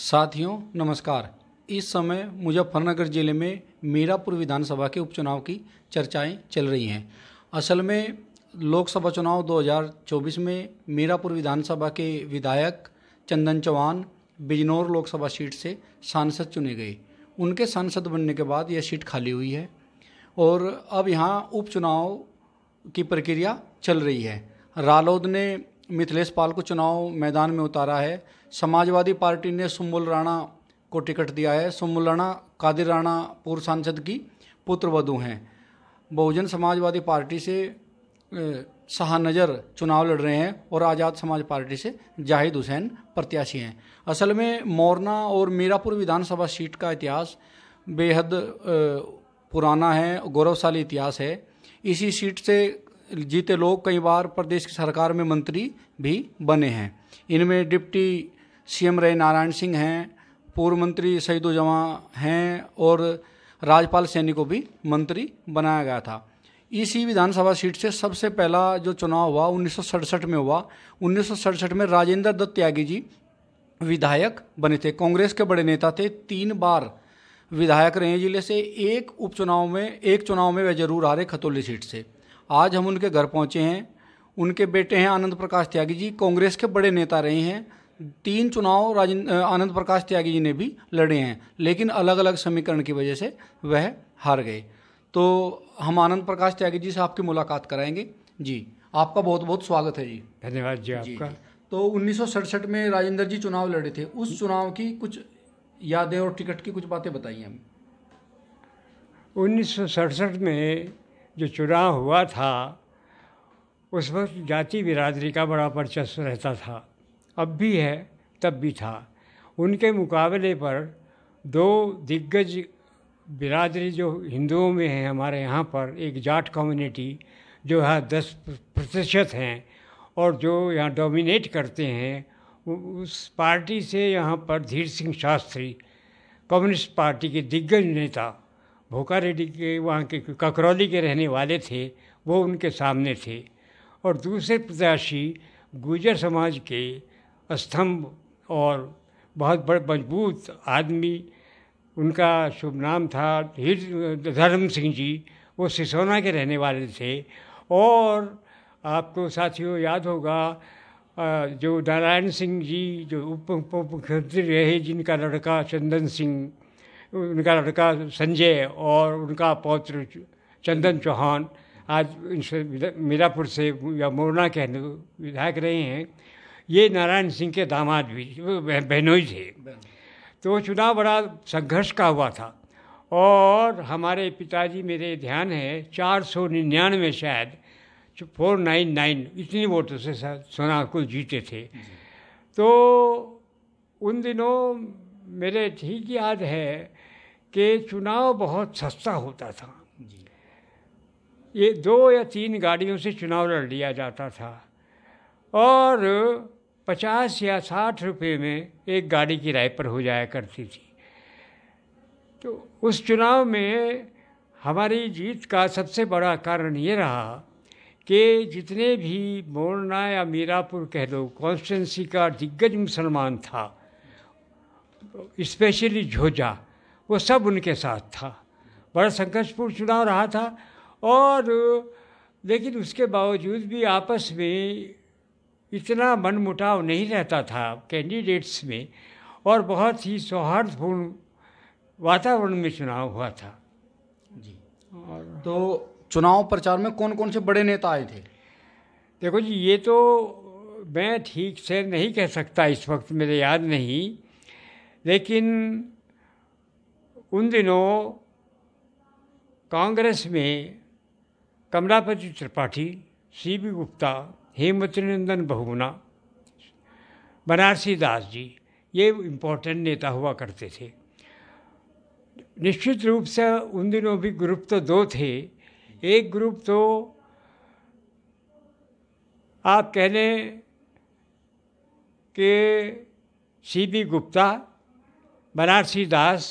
साथियों नमस्कार इस समय मुजफ्फरनगर ज़िले में मीरापुर विधानसभा के उपचुनाव की चर्चाएं चल रही हैं असल में लोकसभा चुनाव 2024 में मीरापुर विधानसभा के विधायक चंदन चौहान बिजनौर लोकसभा सीट से सांसद चुने गए उनके सांसद बनने के बाद यह सीट खाली हुई है और अब यहाँ उपचुनाव की प्रक्रिया चल रही है रालोद ने मिथिलेश पाल को चुनाव मैदान में उतारा है समाजवादी पार्टी ने सुम्बुल राणा को टिकट दिया है सुम्बुल राणा कादिर राणा पूर्व सांसद की पुत्र वधु हैं बहुजन समाजवादी पार्टी से शाहनजर चुनाव लड़ रहे हैं और आज़ाद समाज पार्टी से जाहिद हुसैन प्रत्याशी हैं असल में मोरना और मीरापुर विधानसभा सीट का इतिहास बेहद पुराना है गौरवशाली इतिहास है इसी सीट से जीते लोग कई बार प्रदेश की सरकार में मंत्री भी बने हैं इनमें डिप्टी सीएम रहे नारायण सिंह हैं पूर्व मंत्री सईदुजमा हैं और राजपाल सैनी को भी मंत्री बनाया गया था इसी विधानसभा सीट से सबसे पहला जो चुनाव हुआ उन्नीस में हुआ उन्नीस में राजेंद्र दत्त त्यागी जी विधायक बने थे कांग्रेस के बड़े नेता थे तीन बार विधायक रहे जिले से एक उपचुनाव में एक चुनाव में वे जरूर आ रहे खतौली सीट से आज हम उनके घर पहुँचे हैं उनके बेटे हैं आनंद प्रकाश त्यागी जी कांग्रेस के बड़े नेता रहे हैं तीन चुनाव आनंद प्रकाश त्यागी जी ने भी लड़े हैं लेकिन अलग अलग समीकरण की वजह से वह हार गए तो हम आनंद प्रकाश त्यागी जी से आपकी मुलाकात कराएंगे जी आपका बहुत बहुत स्वागत है जी धन्यवाद जी आपका तो उन्नीस में राजेंद्र जी चुनाव लड़े थे उस चुनाव की कुछ यादें और टिकट की कुछ बातें बताइए हमें उन्नीस में जो चुनाव हुआ था उस वक्त जाति बिरादरी का बड़ा वर्चस्व रहता था अब भी है तब भी था उनके मुकाबले पर दो दिग्गज बिरादरी जो हिंदुओं में है हमारे यहाँ पर एक जाट कम्युनिटी जो है दस प्रतिशत हैं और जो यहाँ डोमिनेट करते हैं उस पार्टी से यहाँ पर धीर सिंह शास्त्री कम्युनिस्ट पार्टी के दिग्गज नेता भोका रेड्डी के वहाँ के ककरौली के रहने वाले थे वो उनके सामने थे और दूसरे प्रत्याशी गुजर समाज के स्तंभ और बहुत बड़े मजबूत आदमी उनका शुभ नाम था धर्म सिंह जी वो सिसोना के रहने वाले थे और आपको साथियों याद होगा जो नारायण सिंह जी जो उप उप मुख्यमंत्री रहे जिनका लड़का चंदन सिंह उनका लड़का संजय और उनका पौत्र चंदन चौहान आज इनसे मीरापुर से या मोरना के विधायक रहे हैं ये नारायण सिंह के दामाद भी बहनोई थे तो चुनाव बड़ा संघर्ष का हुआ था और हमारे पिताजी मेरे ध्यान है चार सौ निन्यानवे शायद फोर नाइन नाइन इतनी वोटों से सोना कुल जीते थे तो उन दिनों मेरे ठीक याद है कि चुनाव बहुत सस्ता होता था ये दो या तीन गाड़ियों से चुनाव लड़ लिया जाता था और पचास या साठ रुपये में एक गाड़ी की राय पर हो जाया करती थी तो उस चुनाव में हमारी जीत का सबसे बड़ा कारण ये रहा कि जितने भी मोरना या मीरापुर कह दो कॉन्स्टेंसी का दिग्गज मुसलमान था स्पेशली झोजा वो सब उनके साथ था बड़ा संघर्षपूर्ण चुनाव रहा था और लेकिन उसके बावजूद भी आपस में इतना मनमुटाव नहीं रहता था कैंडिडेट्स में और बहुत ही सौहार्दपूर्ण वातावरण में चुनाव हुआ था जी और तो चुनाव प्रचार में कौन कौन से बड़े नेता आए थे देखो जी ये तो मैं ठीक से नहीं कह सकता इस वक्त मेरे याद नहीं लेकिन उन दिनों कांग्रेस में कमलापति त्रिपाठी सी बी गुप्ता हेमवती नंदन बहुगुना बनारसी दास जी ये इम्पोर्टेंट नेता हुआ करते थे निश्चित रूप से उन दिनों भी ग्रुप तो दो थे एक ग्रुप तो आप कह लें कि सी बी गुप्ता बनारसी दास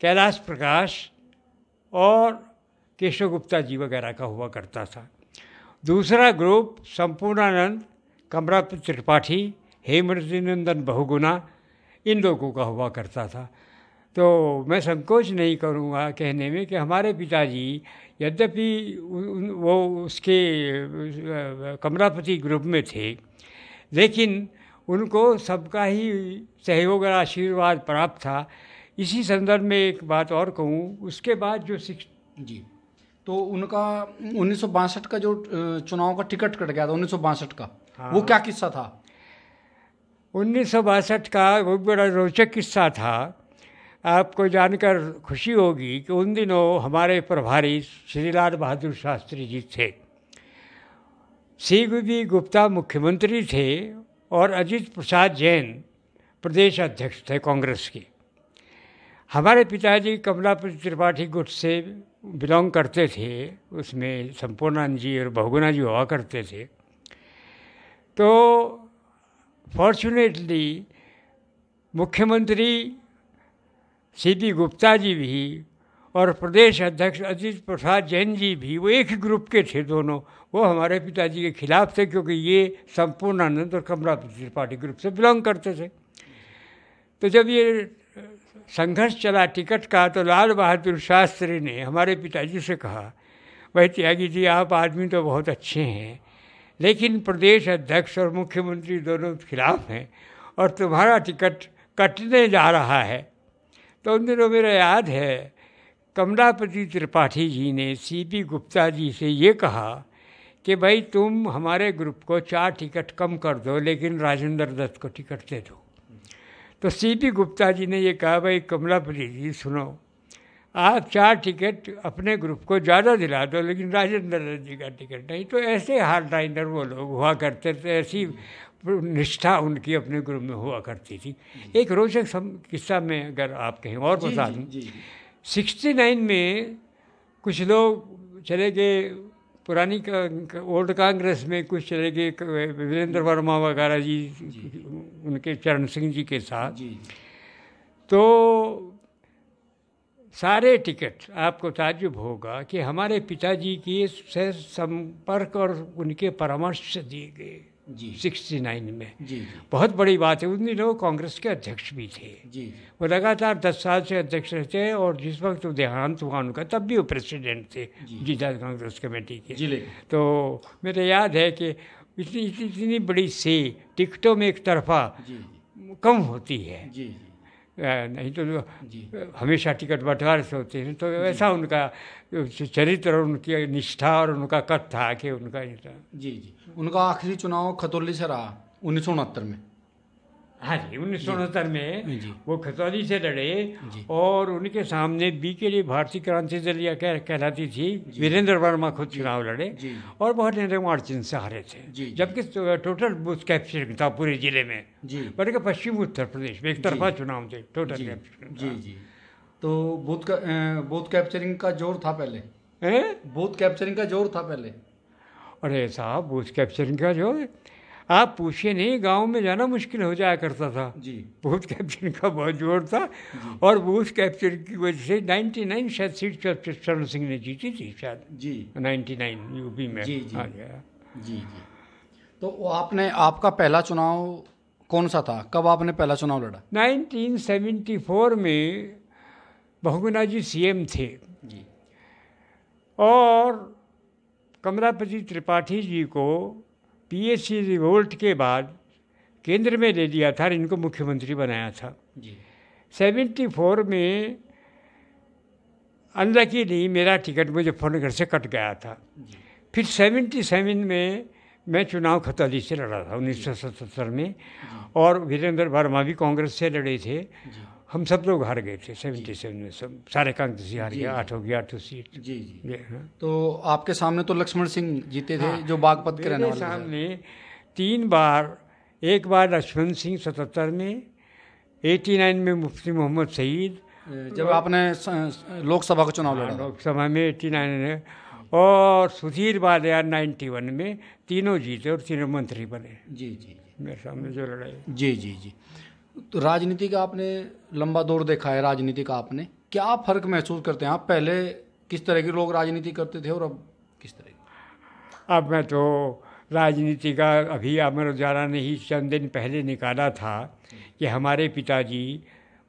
कैलाश प्रकाश और केशव गुप्ता जी वगैरह का हुआ करता था दूसरा ग्रुप संपूर्णानंद कमरा त्रिपाठी हेमृतिनंदन बहुगुना इन लोगों का हुआ करता था तो मैं संकोच नहीं करूँगा कहने में कि हमारे पिताजी यद्यपि वो उसके कमरापति ग्रुप में थे लेकिन उनको सबका ही सहयोग और आशीर्वाद प्राप्त था इसी संदर्भ में एक बात और कहूँ उसके बाद जो सिक्स जी तो उनका उन्नीस का जो चुनाव का टिकट कट गया था उन्नीस का हाँ। वो क्या किस्सा था उन्नीस का वो बड़ा रोचक किस्सा था आपको जानकर खुशी होगी कि उन दिनों हमारे प्रभारी श्रीलाल बहादुर शास्त्री जी थे सी बी गुप्ता मुख्यमंत्री थे और अजित प्रसाद जैन प्रदेश अध्यक्ष थे कांग्रेस के हमारे पिताजी कमलापति त्रिपाठी गुट से बिलोंग करते थे उसमें संपूर्णानंद जी और बहुगुना जी हुआ करते थे तो फॉर्चुनेटली मुख्यमंत्री सी पी गुप्ता जी भी और प्रदेश अध्यक्ष अजीत प्रसाद जैन जी भी वो एक ही ग्रुप के थे दोनों वो हमारे पिताजी के खिलाफ थे क्योंकि ये संपूर्णानंद और कमलापति त्रिपाठी ग्रुप से बिलोंग करते थे तो जब ये संघर्ष चला टिकट का तो लाल बहादुर शास्त्री ने हमारे पिताजी से कहा भाई त्यागी जी आप आदमी तो बहुत अच्छे हैं लेकिन प्रदेश अध्यक्ष और मुख्यमंत्री दोनों खिलाफ हैं और तुम्हारा टिकट कटने जा रहा है तो उन दिनों मेरा याद है कमलापति त्रिपाठी जी ने सीपी गुप्ता जी से ये कहा कि भाई तुम हमारे ग्रुप को चार टिकट कम कर दो लेकिन राजेंद्र दत्त को टिकट दे दो तो सी पी गुप्ता जी ने ये कहा भाई कमलापति जी सुनो आप चार टिकट अपने ग्रुप को ज़्यादा दिला दो लेकिन राजेंद्र जी का टिकट नहीं तो ऐसे लाइनर वो लोग हुआ करते थे ऐसी निष्ठा उनकी अपने ग्रुप में हुआ करती थी एक रोचक किस्सा में अगर आप कहें और बता दूँ सिक्सटी नाइन में कुछ लोग चले गए पुरानी ओल्ड कांग्रेस में कुछ चले गए वीरेंद्र वर्मा वगैरह जी उनके चरण सिंह जी के साथ जी। तो सारे टिकट आपको ताजुब होगा कि हमारे पिताजी की से संपर्क और उनके परामर्श दिए गए सिक्सटी नाइन में जी बहुत बड़ी बात है उन दिनों कांग्रेस के अध्यक्ष भी थे जी वो लगातार दस साल से अध्यक्ष हैं और जिस वक्त वो देहांत हुआ उनका तब भी वो प्रेसिडेंट थे जिला कांग्रेस कमेटी के जिले तो मेरे याद है कि इतनी इतनी बड़ी से टिकटों में एक तरफा कम होती है जी, जी। नहीं तो हमेशा टिकट बंटवारे से होते हैं तो ऐसा उनका चरित्र और उनकी निष्ठा और उनका कथ था कि उनका जी जी उनका आखिरी चुनाव खतौली से रहा उन्नीस में हाँ जी उन्नीस सौ उनहत्तर में वो खतौली से लड़े और उनके सामने बी के लिए भारतीय क्रांति दल या कह, कहलाती थी वीरेंद्र वर्मा खुद चुनाव लड़े और बहुत निर्णय मार्जिन से हारे थे जबकि तो, टोटल बूथ कैप्चर था पूरे जिले में बल्कि पश्चिम उत्तर प्रदेश में एक तरफा चुनाव थे टोटल कैप्चरिंग तो बूथ बूथ कैप्चरिंग का जोर था पहले बूथ कैप्चरिंग का जोर था पहले अरे साहब बूथ कैप्चरिंग का जोर आप पूछिए नहीं गांव में जाना मुश्किल हो जाया करता था जी बूथ कैप्चर का बहुत जोर था और बूथ कैप्चर की वजह से 99 नाइन शायद सीट चरण सिंह ने जीती थी शायद जी 99 यूपी में जी जी आ गया जी जी तो आपने आपका पहला चुनाव कौन सा था कब आपने पहला चुनाव लड़ा 1974 में बहुगुना जी सीएम थे जी और कमलापति त्रिपाठी जी को पीएससी रिवोल्ट के बाद केंद्र में ले लिया था और इनको मुख्यमंत्री बनाया था सेवेंटी फोर में अनलकी नहीं मेरा टिकट मुजफ्फरनगर से कट गया था फिर सेवेंटी सेवन में मैं चुनाव खतौली से लड़ा था उन्नीस सौ सतहत्तर में और वीरेंद्र वर्मा भी कांग्रेस से लड़े थे हम सब लोग हार गए थे सेवेंटी सेवन में सब सारे कांग्रेस हार गया आठ हो गया आठों सीट जी जी हाँ। तो आपके सामने तो लक्ष्मण सिंह जीते थे हाँ, जो बागपत के रहने वाले सामने तीन बार एक बार लक्ष्मण सिंह सतहत्तर में एटी नाइन में मुफ्ती मोहम्मद सईद जब आपने लोकसभा का चुनाव हाँ, लड़ा लोकसभा में एटी नाइन में और सुधीर बालियार नाइन्टी वन में तीनों जीते और तीनों मंत्री बने जी जी मेरे सामने जो लड़ाई जी जी जी तो राजनीति का आपने लंबा दौर देखा है राजनीति का आपने क्या फर्क महसूस करते हैं आप पहले किस तरह के लोग राजनीति करते थे और अब किस तरह की अब मैं तो राजनीति का अभी अमर उजाला ने ही चंद दिन पहले निकाला था कि हमारे पिताजी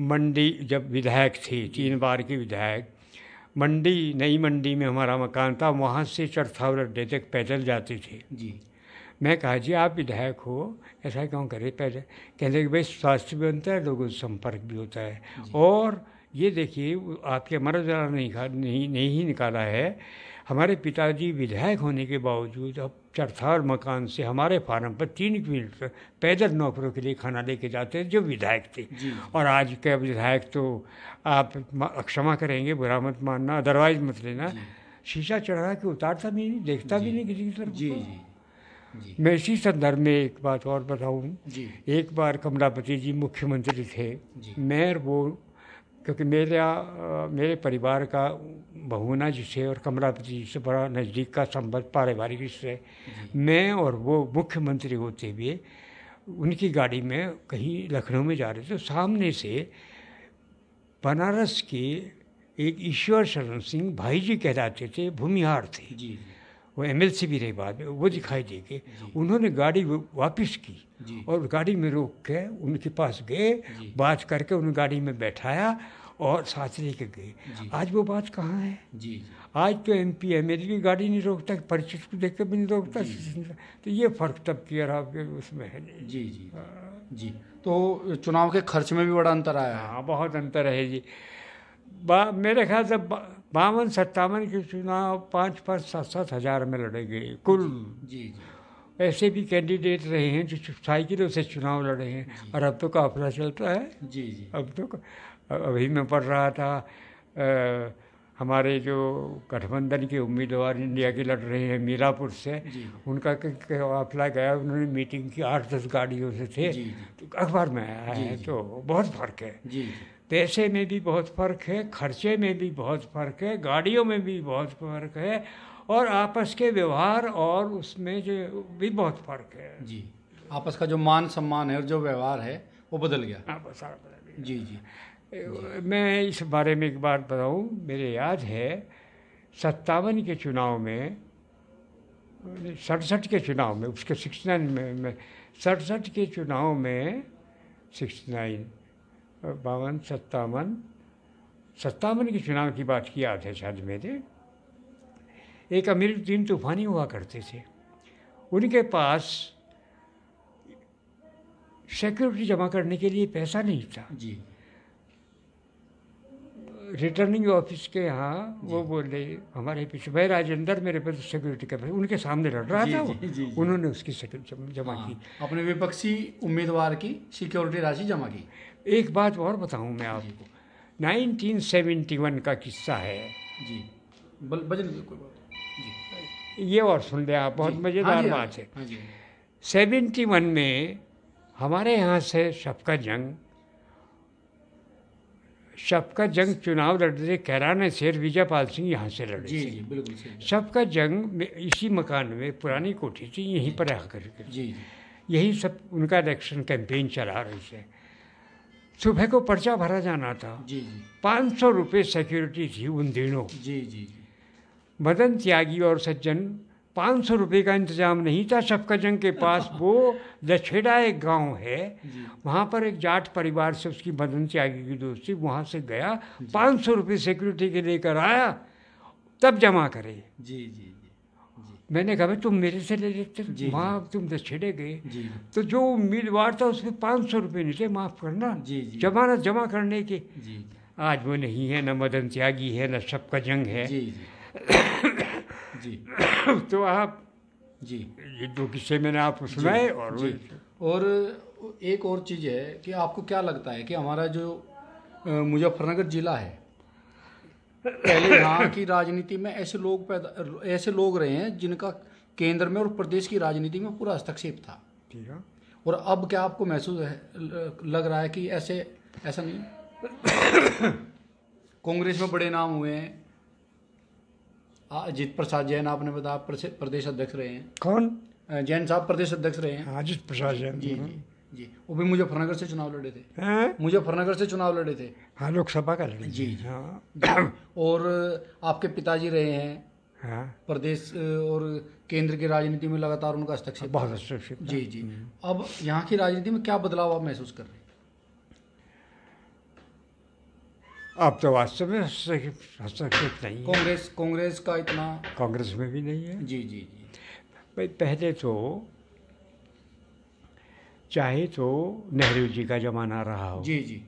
मंडी जब विधायक थे तीन बार के विधायक मंडी नई मंडी में हमारा मकान था वहाँ से चरथावर अड्डे तक पैदल जाते थे जी मैं कहा जी आप विधायक हो ऐसा क्यों करे पहले कहते कि भाई स्वास्थ्य भी बनता है लोगों से संपर्क भी होता है और ये देखिए आपके मर्ज नहीं नहीं नहीं निकाला है हमारे पिताजी विधायक होने के बावजूद अब चरथार मकान से हमारे फार्म पर तीन किलोमीटर पैदल नौकरों के लिए खाना लेके जाते थे जो विधायक थे और आज के विधायक तो आप क्षमा करेंगे बुरा मत मानना अदरवाइज मत लेना शीशा चढ़ा के उतारता भी नहीं देखता भी नहीं किसी की तरफ जी जी मैं इसी संदर्भ में एक बात और बताऊं एक बार कमलापति जी मुख्यमंत्री थे मैं वो क्योंकि मेरा मेरे परिवार का बहुना जिसे और कमलापति जी से बड़ा नज़दीक का संबंध पारिवारिक से मैं और वो मुख्यमंत्री होते हुए उनकी गाड़ी में कहीं लखनऊ में जा रहे थे सामने से बनारस के एक ईश्वर शरण सिंह भाई जी कहलाते थे भूमिहार थे जी। वो सी भी रहे बाद में वो दिखाई दे के उन्होंने गाड़ी वापस की और गाड़ी में रोक के उनके पास गए बात करके उन्हें गाड़ी में बैठाया और साथ लेके गए आज वो बात कहाँ है जी आज तो एम पी एम एल की गाड़ी नहीं रोकता परिचित को देख के भी नहीं रोकता तो ये फ़र्क तब किया आपके उसमें है जी जी हाँ। जी तो चुनाव के खर्च में भी बड़ा अंतर आया हाँ बहुत अंतर है जी मेरे ख्याल से बावन सत्तावन के चुनाव पाँच पाँच सात सात हज़ार में लड़ेंगे कुल जी, जी ऐसे भी कैंडिडेट रहे हैं जो साइकिलों से चुनाव लड़े हैं और अब तो काफिला चलता है जी जी अब तो अभी मैं पढ़ रहा था आ, हमारे जो गठबंधन के उम्मीदवार इंडिया के लड़ रहे हैं मीरापुर से उनका काफिला गया उन्होंने मीटिंग की आठ दस गाड़ियों से थे तो अखबार में आया है तो बहुत फर्क है जी पैसे में भी बहुत फ़र्क है खर्चे में भी बहुत फ़र्क है गाड़ियों में भी बहुत फ़र्क है और आपस के व्यवहार और उसमें जो भी बहुत फ़र्क है जी आपस का जो मान सम्मान है और जो व्यवहार है वो बदल गया आपस हाँ, हाँ, बदल गया जी जी मैं इस बारे में एक बार बताऊं मेरे याद है सत्तावन के चुनाव में सड़सठ के चुनाव में उसके सिक्स नाइन में सड़सठ के चुनाव में सिक्स नाइन बावन सत्तावन सत्तावन के चुनाव की बात की याद है शायद मेरे एक अमीरुद्दीन तूफानी हुआ करते थे उनके पास सिक्योरिटी जमा करने के लिए पैसा नहीं था जी रिटर्निंग ऑफिस के यहाँ वो बोले हमारे पीछे भाई राजेंद्र मेरे पास सिक्योरिटी का उनके सामने लड़ रहा जी, था जी, जी, उन्होंने उसकी सिक्योरिटी जमा हाँ। की अपने विपक्षी उम्मीदवार की सिक्योरिटी राशि जमा की एक बात और बताऊं मैं आपको 1971 का किस्सा है जी जी ये और सुन ले आप बहुत मज़ेदार हाँ हाँ बात है हाँ सेवेंटी वन में हमारे यहाँ से सबका जंग सबका जंग चुनाव लड़ रहे कैराना शेर विजयपाल सिंह यहाँ से लड़े जी, सबका जंग इसी मकान में पुरानी कोठी थी यहीं पर आकर के यही सब उनका इलेक्शन कैंपेन चला रही थे सुबह को पर्चा भरा जाना था जी जी पाँच सौ रुपये सिक्योरिटी थी उन दिनों जी जी मदन त्यागी और सज्जन पाँच सौ रुपये का इंतजाम नहीं था सबका के पास वो दछेड़ा एक गांव है वहाँ पर एक जाट परिवार से उसकी मदन त्यागी की दोस्ती वहाँ से गया पाँच सौ रुपये सिक्योरिटी के लेकर आया तब जमा करे जी जी मैंने कहा तुम मेरे से ले लेते माँ तुम तो छिड़े गए तो जो उम्मीदवार था उसमें पाँच सौ रुपये निकले माफ़ करना जमानत जमा करने के आज वो नहीं है न मदन त्यागी है न सबका जंग है जी तो आप जी ये दो किस्से मैंने आपको सुनाए और और एक और चीज़ है कि आपको क्या लगता है कि हमारा जो मुजफ्फरनगर ज़िला है पहले यहाँ की राजनीति में ऐसे लोग पैदा ऐसे लोग रहे हैं जिनका केंद्र में और प्रदेश की राजनीति में पूरा हस्तक्षेप था ठीक है और अब क्या आपको महसूस लग रहा है कि ऐसे ऐसा नहीं कांग्रेस में बड़े नाम हुए हैं अजित प्रसाद जैन आपने बताया प्रदेश अध्यक्ष रहे हैं कौन जैन साहब प्रदेश अध्यक्ष रहे हैं अजित प्रसाद जैन जी जी जी वो भी मुजफ्फरनगर से चुनाव लड़े थे मुजफ्फरनगर से चुनाव लड़े थे हाँ लोकसभा का लड़े जी हाँ। और आपके पिताजी रहे हैं हाँ। प्रदेश और केंद्र की राजनीति में लगातार उनका हस्तक्षेप बहुत हस्तक्षेप जी जी अब यहाँ की राजनीति में क्या बदलाव आप महसूस कर रहे हैं अब तो वास्तव में हस्तक्षेप नहीं कांग्रेस कांग्रेस का इतना कांग्रेस में भी नहीं है जी जी जी भाई पहले तो चाहे तो नेहरू जी का जमाना रहा हो जी जी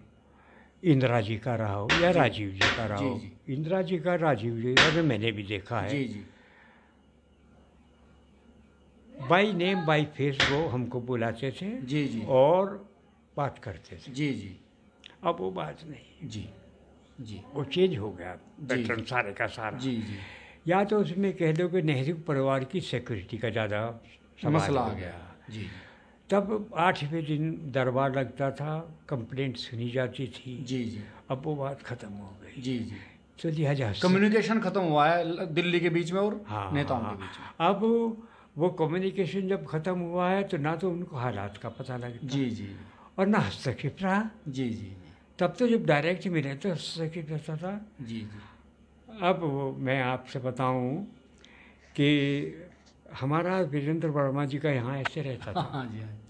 इंदिरा जी का रहा हो या राजीव जी का रहा हो इंदिरा जी का राजीव जी का मैंने भी देखा है जी जी बाई नेम बाई फेस वो हमको बुलाते थे जी जी और बात करते थे जी जी अब वो बात नहीं जी जी वो चेंज हो गया पैटर्न सारे का सारा जी जी या तो उसमें कह दो कि नेहरू परिवार की सिक्योरिटी का ज़्यादा मसला आ गया जी तब आठवें दिन दरबार लगता था कंप्लेंट सुनी जाती थी जी जी अब वो बात ख़त्म हो गई जी जी तो लिहाजा कम्युनिकेशन ख़त्म हुआ है दिल्ली के बीच में और हाँ, हाँ, नेताओं हाँ, के बीच में अब वो कम्युनिकेशन जब ख़त्म हुआ है तो ना तो उनको हालात का पता लगता जी जी और ना हस्तक्षेप रहा जी जी तब तो जब डायरेक्ट मिले तो हस्तक्षेप रहता था जी जी अब मैं आपसे बताऊं कि हमारा वीरेंद्र वर्मा जी का यहाँ ऐसे रहता था हाँ जी हाँ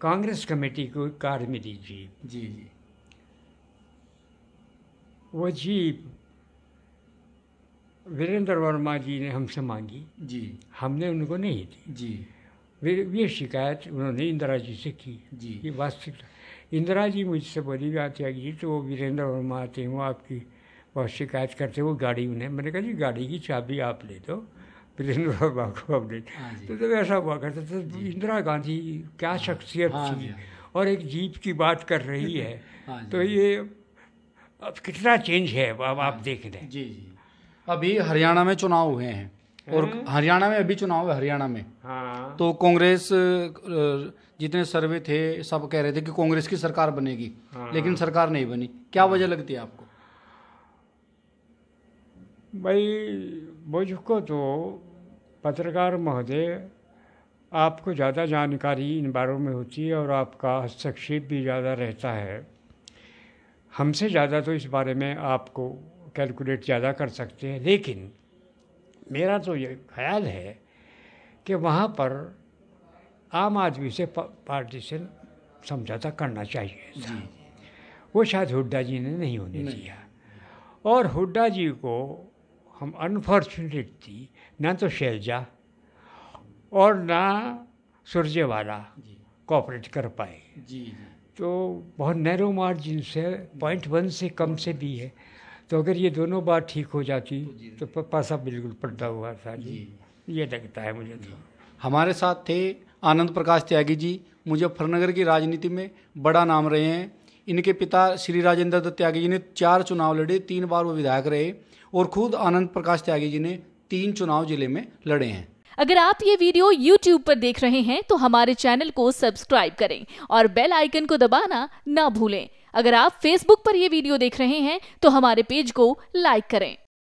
कांग्रेस कमेटी को कार मिली जीप जी जी वो जीप वीरेंद्र वर्मा जी ने हमसे मांगी जी हमने उनको नहीं दी जी ये शिकायत उन्होंने इंदिरा जी से की जी ये वास्तविक इंदिरा जी मुझसे बोली है जी तो वो वीरेंद्र वर्मा आते हैं वो आपकी बहुत शिकायत करते हैं वो गाड़ी उन्हें मैंने कहा जी गाड़ी की चाबी आप ले दो वीरेंद्र बाबा अपडेट हाँ तो जब ऐसा हुआ करता था तो हम्म। इंदिरा गांधी क्या हाँ शख्सियत हाँ थी और एक जीप की बात कर रही है तो ये अब कितना चेंज है अब आप देख लें जी जी अभी हरियाणा में चुनाव हुए हैं और हरियाणा में अभी चुनाव है हरियाणा में हाँ। तो कांग्रेस जितने सर्वे थे सब कह रहे थे कि कांग्रेस की सरकार बनेगी हाँ। लेकिन सरकार नहीं बनी क्या हाँ। वजह लगती है आपको भाई मुझको तो पत्रकार महोदय आपको ज़्यादा जानकारी इन बारों में होती है और आपका हस्तक्षेप भी ज़्यादा रहता है हमसे ज़्यादा तो इस बारे में आपको कैलकुलेट ज़्यादा कर सकते हैं लेकिन मेरा तो ये ख्याल है कि वहाँ पर आम आदमी से पार्टी से समझौता करना चाहिए था वो शायद हुड्डा जी ने नहीं होने दिया और हुड्डा जी को हम अनफॉर्चुनेटली ना तो शैलजा और ना सुरजेवाला कॉपरेट कर पाए जी तो बहुत नैरो मार्जिन से पॉइंट वन से कम से भी है तो अगर ये दोनों बात ठीक हो जाती तो, तो पासा बिल्कुल पड़ता हुआ था जी ये लगता है मुझे तो हमारे साथ थे आनंद प्रकाश त्यागी जी मुजफ्फरनगर की राजनीति में बड़ा नाम रहे हैं इनके पिता श्री राजेंद्र दत्त त्यागी जी ने चार चुनाव लड़े तीन बार वो विधायक रहे और खुद आनंद प्रकाश त्यागी जी ने तीन चुनाव जिले में लड़े हैं अगर आप ये वीडियो YouTube पर देख रहे हैं तो हमारे चैनल को सब्सक्राइब करें और बेल आइकन को दबाना ना भूलें अगर आप Facebook पर ये वीडियो देख रहे हैं तो हमारे पेज को लाइक करें